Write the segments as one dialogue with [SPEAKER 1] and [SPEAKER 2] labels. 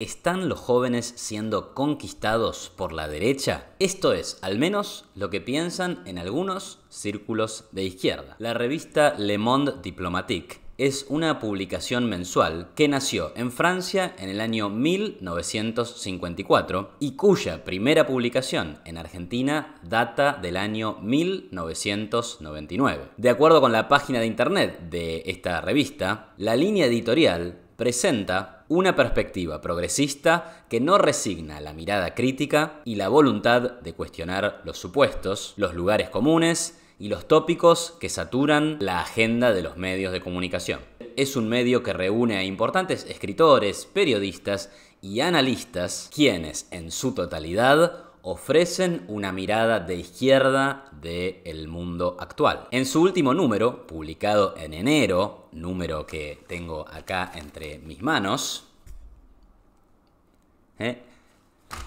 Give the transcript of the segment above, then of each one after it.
[SPEAKER 1] ¿Están los jóvenes siendo conquistados por la derecha? Esto es, al menos, lo que piensan en algunos círculos de izquierda. La revista Le Monde Diplomatique es una publicación mensual que nació en Francia en el año 1954 y cuya primera publicación en Argentina data del año 1999. De acuerdo con la página de internet de esta revista, la línea editorial presenta una perspectiva progresista que no resigna la mirada crítica y la voluntad de cuestionar los supuestos, los lugares comunes y los tópicos que saturan la agenda de los medios de comunicación. Es un medio que reúne a importantes escritores, periodistas y analistas, quienes en su totalidad ofrecen una mirada de izquierda del mundo actual. En su último número, publicado en enero, número que tengo acá entre mis manos, ¿eh?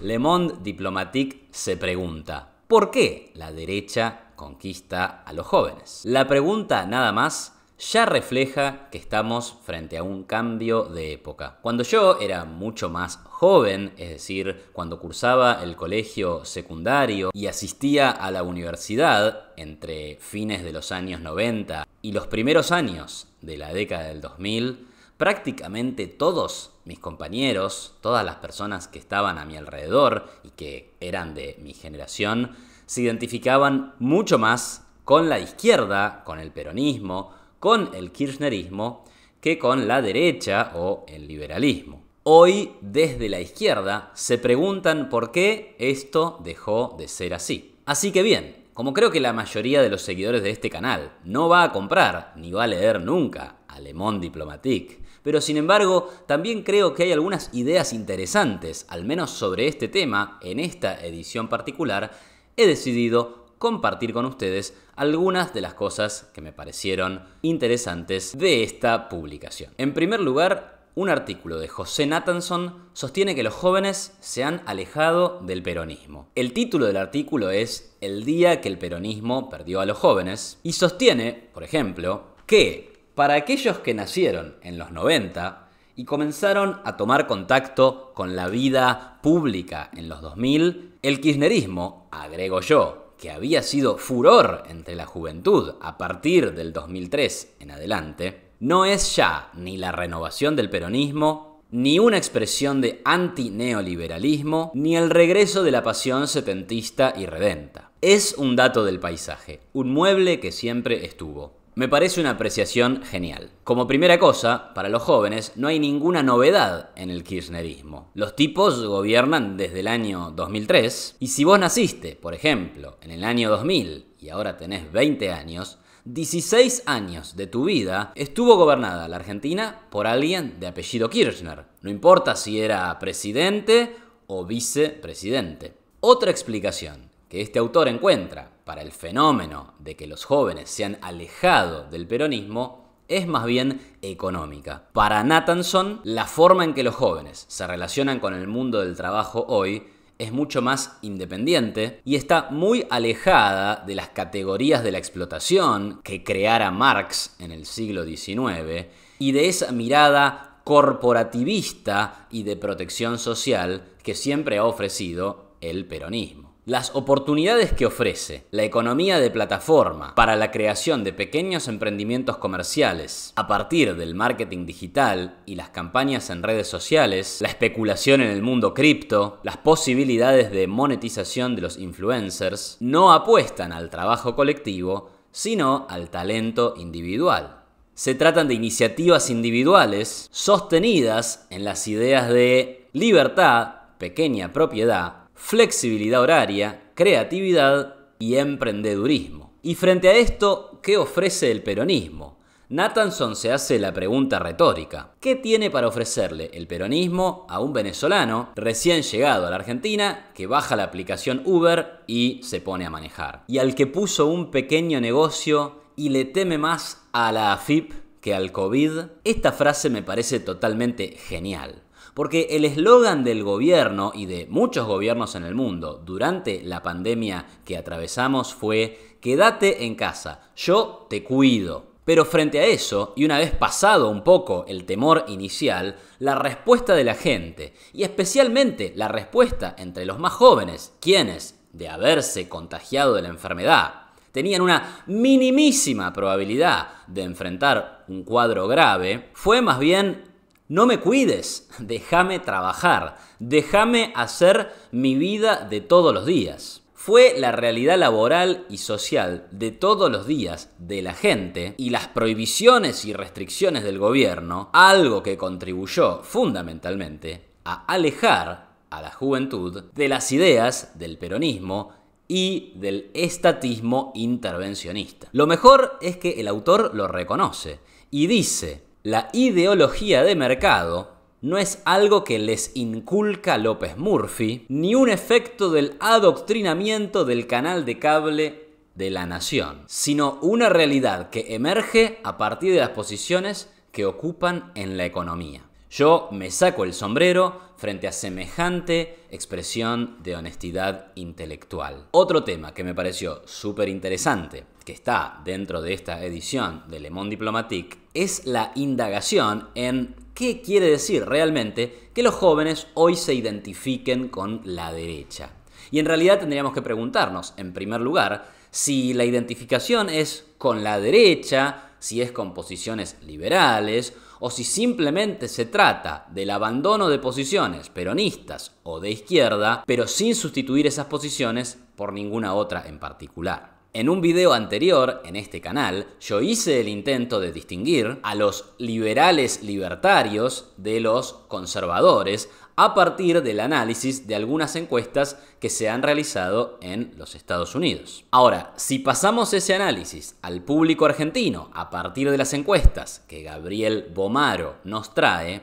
[SPEAKER 1] Le Monde Diplomatique se pregunta, ¿por qué la derecha conquista a los jóvenes? La pregunta nada más ya refleja que estamos frente a un cambio de época. Cuando yo era mucho más joven, es decir, cuando cursaba el colegio secundario y asistía a la universidad entre fines de los años 90 y los primeros años de la década del 2000, prácticamente todos mis compañeros, todas las personas que estaban a mi alrededor y que eran de mi generación, se identificaban mucho más con la izquierda, con el peronismo, con el kirchnerismo que con la derecha o el liberalismo. Hoy desde la izquierda se preguntan por qué esto dejó de ser así. Así que bien, como creo que la mayoría de los seguidores de este canal no va a comprar ni va a leer nunca Alemón Diplomatique, pero sin embargo también creo que hay algunas ideas interesantes, al menos sobre este tema, en esta edición particular, he decidido compartir con ustedes algunas de las cosas que me parecieron interesantes de esta publicación. En primer lugar, un artículo de José Nathanson sostiene que los jóvenes se han alejado del peronismo. El título del artículo es El día que el peronismo perdió a los jóvenes y sostiene, por ejemplo, que para aquellos que nacieron en los 90 y comenzaron a tomar contacto con la vida pública en los 2000, el kirchnerismo, agrego yo, que había sido furor entre la juventud a partir del 2003 en adelante, no es ya ni la renovación del peronismo, ni una expresión de antineoliberalismo, ni el regreso de la pasión setentista y redenta. Es un dato del paisaje, un mueble que siempre estuvo. Me parece una apreciación genial. Como primera cosa, para los jóvenes no hay ninguna novedad en el kirchnerismo. Los tipos gobiernan desde el año 2003 y si vos naciste, por ejemplo, en el año 2000 y ahora tenés 20 años, 16 años de tu vida estuvo gobernada la Argentina por alguien de apellido Kirchner. No importa si era presidente o vicepresidente. Otra explicación que este autor encuentra para el fenómeno de que los jóvenes se han alejado del peronismo es más bien económica. Para Nathanson, la forma en que los jóvenes se relacionan con el mundo del trabajo hoy es mucho más independiente y está muy alejada de las categorías de la explotación que creara Marx en el siglo XIX y de esa mirada corporativista y de protección social que siempre ha ofrecido el peronismo. Las oportunidades que ofrece la economía de plataforma para la creación de pequeños emprendimientos comerciales a partir del marketing digital y las campañas en redes sociales, la especulación en el mundo cripto, las posibilidades de monetización de los influencers, no apuestan al trabajo colectivo, sino al talento individual. Se tratan de iniciativas individuales sostenidas en las ideas de libertad, pequeña propiedad, flexibilidad horaria, creatividad y emprendedurismo. Y frente a esto, ¿qué ofrece el peronismo? Nathanson se hace la pregunta retórica. ¿Qué tiene para ofrecerle el peronismo a un venezolano recién llegado a la Argentina que baja la aplicación Uber y se pone a manejar? Y al que puso un pequeño negocio y le teme más a la AFIP que al COVID, esta frase me parece totalmente genial. Porque el eslogan del gobierno y de muchos gobiernos en el mundo durante la pandemia que atravesamos fue quédate en casa, yo te cuido. Pero frente a eso, y una vez pasado un poco el temor inicial, la respuesta de la gente, y especialmente la respuesta entre los más jóvenes, quienes, de haberse contagiado de la enfermedad, tenían una minimísima probabilidad de enfrentar un cuadro grave, fue más bien no me cuides, déjame trabajar, déjame hacer mi vida de todos los días. Fue la realidad laboral y social de todos los días de la gente y las prohibiciones y restricciones del gobierno algo que contribuyó fundamentalmente a alejar a la juventud de las ideas del peronismo y del estatismo intervencionista. Lo mejor es que el autor lo reconoce y dice, la ideología de mercado no es algo que les inculca López Murphy, ni un efecto del adoctrinamiento del canal de cable de la nación, sino una realidad que emerge a partir de las posiciones que ocupan en la economía. Yo me saco el sombrero frente a semejante expresión de honestidad intelectual. Otro tema que me pareció súper interesante que está dentro de esta edición de Le Monde Diplomatique es la indagación en qué quiere decir realmente que los jóvenes hoy se identifiquen con la derecha. Y en realidad tendríamos que preguntarnos, en primer lugar, si la identificación es con la derecha, si es con posiciones liberales, o si simplemente se trata del abandono de posiciones peronistas o de izquierda, pero sin sustituir esas posiciones por ninguna otra en particular. En un video anterior, en este canal, yo hice el intento de distinguir a los liberales libertarios de los conservadores a partir del análisis de algunas encuestas que se han realizado en los Estados Unidos. Ahora, si pasamos ese análisis al público argentino a partir de las encuestas que Gabriel Bomaro nos trae,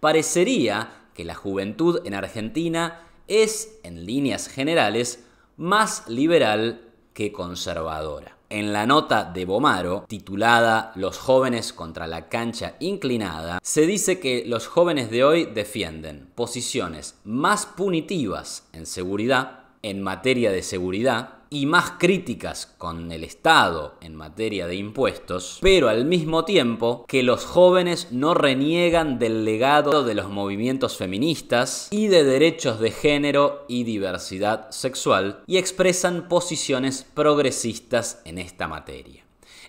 [SPEAKER 1] parecería que la juventud en Argentina es, en líneas generales, más liberal que conservadora. En la nota de Bomaro, titulada Los jóvenes contra la cancha inclinada, se dice que los jóvenes de hoy defienden posiciones más punitivas en seguridad, en materia de seguridad, y más críticas con el Estado en materia de impuestos, pero al mismo tiempo que los jóvenes no reniegan del legado de los movimientos feministas y de derechos de género y diversidad sexual y expresan posiciones progresistas en esta materia.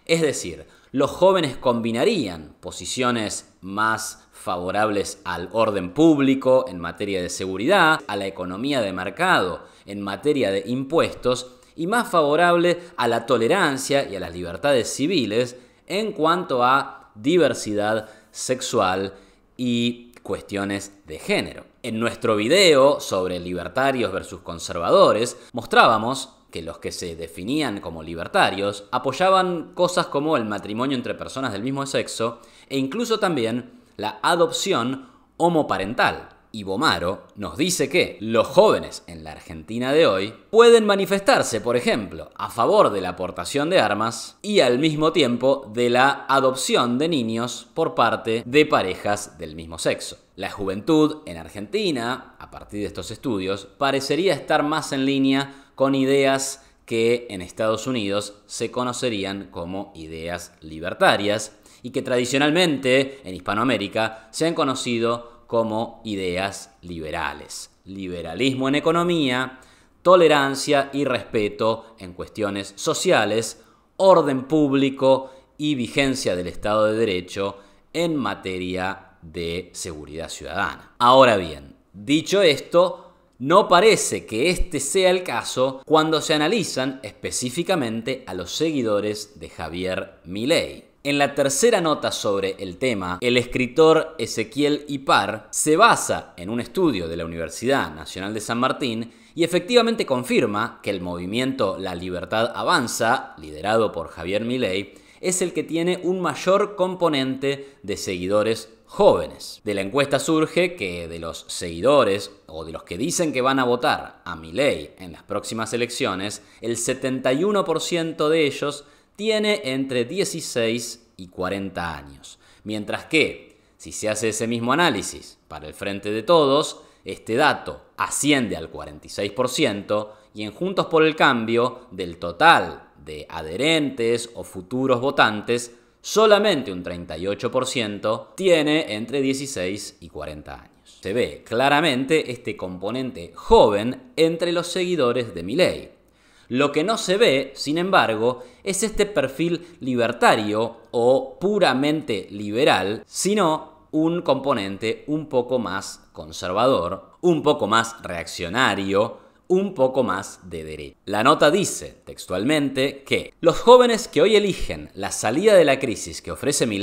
[SPEAKER 1] Es decir, los jóvenes combinarían posiciones más favorables al orden público en materia de seguridad, a la economía de mercado en materia de impuestos y más favorable a la tolerancia y a las libertades civiles en cuanto a diversidad sexual y cuestiones de género. En nuestro video sobre libertarios versus conservadores mostrábamos que los que se definían como libertarios apoyaban cosas como el matrimonio entre personas del mismo sexo e incluso también la adopción homoparental, Bomaro nos dice que los jóvenes en la Argentina de hoy pueden manifestarse, por ejemplo, a favor de la aportación de armas y al mismo tiempo de la adopción de niños por parte de parejas del mismo sexo. La juventud en Argentina, a partir de estos estudios, parecería estar más en línea con ideas que en Estados Unidos se conocerían como ideas libertarias y que tradicionalmente en Hispanoamérica se han conocido como ideas liberales. Liberalismo en economía, tolerancia y respeto en cuestiones sociales, orden público y vigencia del Estado de Derecho en materia de seguridad ciudadana. Ahora bien, dicho esto, no parece que este sea el caso cuando se analizan específicamente a los seguidores de Javier Milei. En la tercera nota sobre el tema, el escritor Ezequiel Ipar se basa en un estudio de la Universidad Nacional de San Martín y efectivamente confirma que el movimiento La Libertad Avanza, liderado por Javier Milei, es el que tiene un mayor componente de seguidores jóvenes. De la encuesta surge que de los seguidores o de los que dicen que van a votar a Milei en las próximas elecciones, el 71% de ellos tiene entre 16 y 40 años. Mientras que, si se hace ese mismo análisis para el frente de todos, este dato asciende al 46% y en Juntos por el Cambio, del total de adherentes o futuros votantes, solamente un 38% tiene entre 16 y 40 años. Se ve claramente este componente joven entre los seguidores de Milei. Lo que no se ve, sin embargo, es este perfil libertario o puramente liberal, sino un componente un poco más conservador, un poco más reaccionario, un poco más de derecha. La nota dice textualmente que los jóvenes que hoy eligen la salida de la crisis que ofrece mi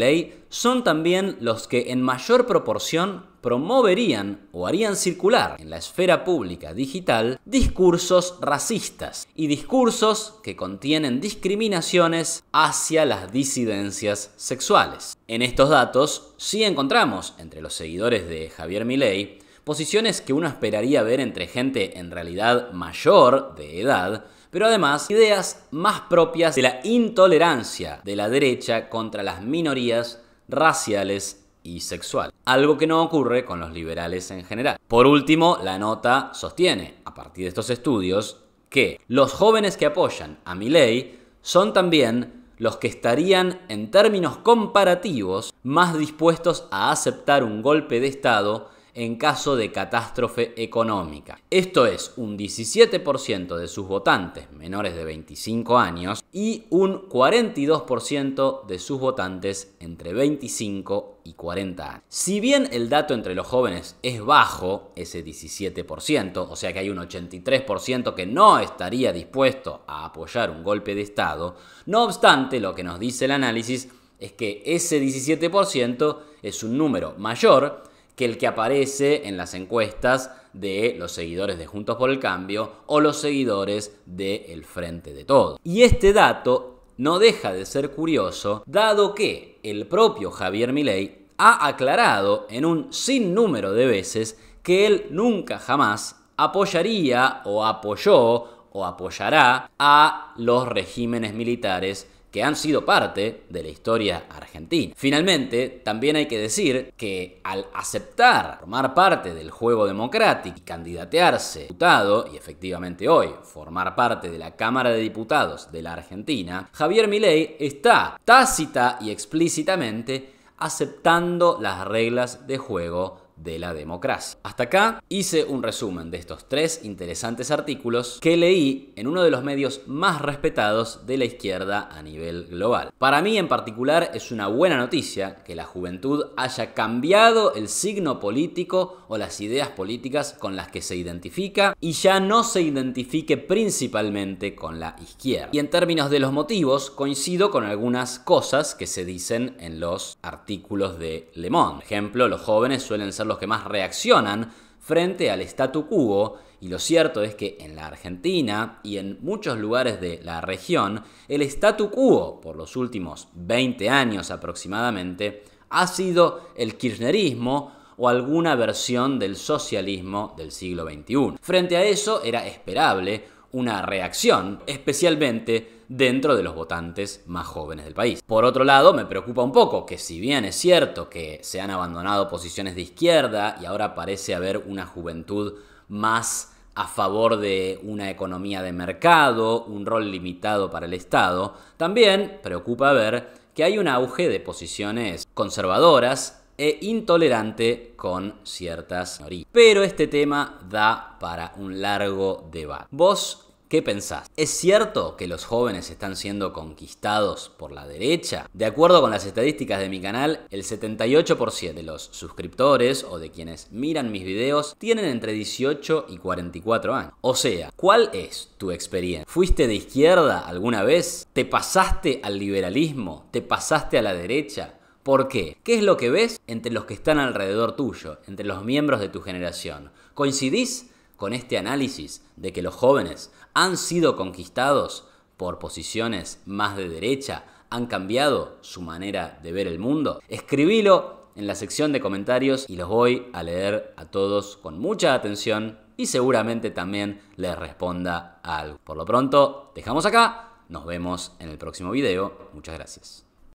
[SPEAKER 1] son también los que en mayor proporción promoverían o harían circular en la esfera pública digital discursos racistas y discursos que contienen discriminaciones hacia las disidencias sexuales. En estos datos sí encontramos entre los seguidores de Javier Milei Posiciones que uno esperaría ver entre gente en realidad mayor de edad, pero además ideas más propias de la intolerancia de la derecha contra las minorías raciales y sexual, algo que no ocurre con los liberales en general. Por último, la nota sostiene, a partir de estos estudios, que los jóvenes que apoyan a ley son también los que estarían, en términos comparativos, más dispuestos a aceptar un golpe de Estado en caso de catástrofe económica. Esto es un 17% de sus votantes menores de 25 años y un 42% de sus votantes entre 25 y 40 años. Si bien el dato entre los jóvenes es bajo, ese 17%, o sea que hay un 83% que no estaría dispuesto a apoyar un golpe de Estado, no obstante lo que nos dice el análisis es que ese 17% es un número mayor que el que aparece en las encuestas de los seguidores de Juntos por el Cambio o los seguidores de El Frente de Todo. Y este dato no deja de ser curioso, dado que el propio Javier Milei ha aclarado en un sinnúmero de veces que él nunca jamás apoyaría o apoyó o apoyará a los regímenes militares que han sido parte de la historia argentina. Finalmente, también hay que decir que al aceptar formar parte del juego democrático y candidatearse diputado, y efectivamente hoy formar parte de la Cámara de Diputados de la Argentina, Javier Milei está tácita y explícitamente aceptando las reglas de juego de la democracia. Hasta acá hice un resumen de estos tres interesantes artículos que leí en uno de los medios más respetados de la izquierda a nivel global. Para mí en particular es una buena noticia que la juventud haya cambiado el signo político o las ideas políticas con las que se identifica y ya no se identifique principalmente con la izquierda. Y en términos de los motivos coincido con algunas cosas que se dicen en los artículos de Le Monde. Por ejemplo, los jóvenes suelen ser los que más reaccionan frente al statu quo y lo cierto es que en la Argentina y en muchos lugares de la región, el statu quo por los últimos 20 años aproximadamente ha sido el kirchnerismo o alguna versión del socialismo del siglo XXI. Frente a eso era esperable una reacción, especialmente dentro de los votantes más jóvenes del país. Por otro lado, me preocupa un poco que si bien es cierto que se han abandonado posiciones de izquierda y ahora parece haber una juventud más a favor de una economía de mercado, un rol limitado para el Estado, también preocupa ver que hay un auge de posiciones conservadoras e intolerante con ciertas minorías. Pero este tema da para un largo debate. ¿Vos ¿Qué pensás? ¿Es cierto que los jóvenes están siendo conquistados por la derecha? De acuerdo con las estadísticas de mi canal, el 78% de los suscriptores o de quienes miran mis videos tienen entre 18 y 44 años. O sea, ¿cuál es tu experiencia? ¿Fuiste de izquierda alguna vez? ¿Te pasaste al liberalismo? ¿Te pasaste a la derecha? ¿Por qué? ¿Qué es lo que ves entre los que están alrededor tuyo, entre los miembros de tu generación? ¿Coincidís con este análisis de que los jóvenes han sido conquistados por posiciones más de derecha? ¿Han cambiado su manera de ver el mundo? Escribilo en la sección de comentarios y los voy a leer a todos con mucha atención y seguramente también les responda algo. Por lo pronto, dejamos acá. Nos vemos en el próximo video. Muchas gracias.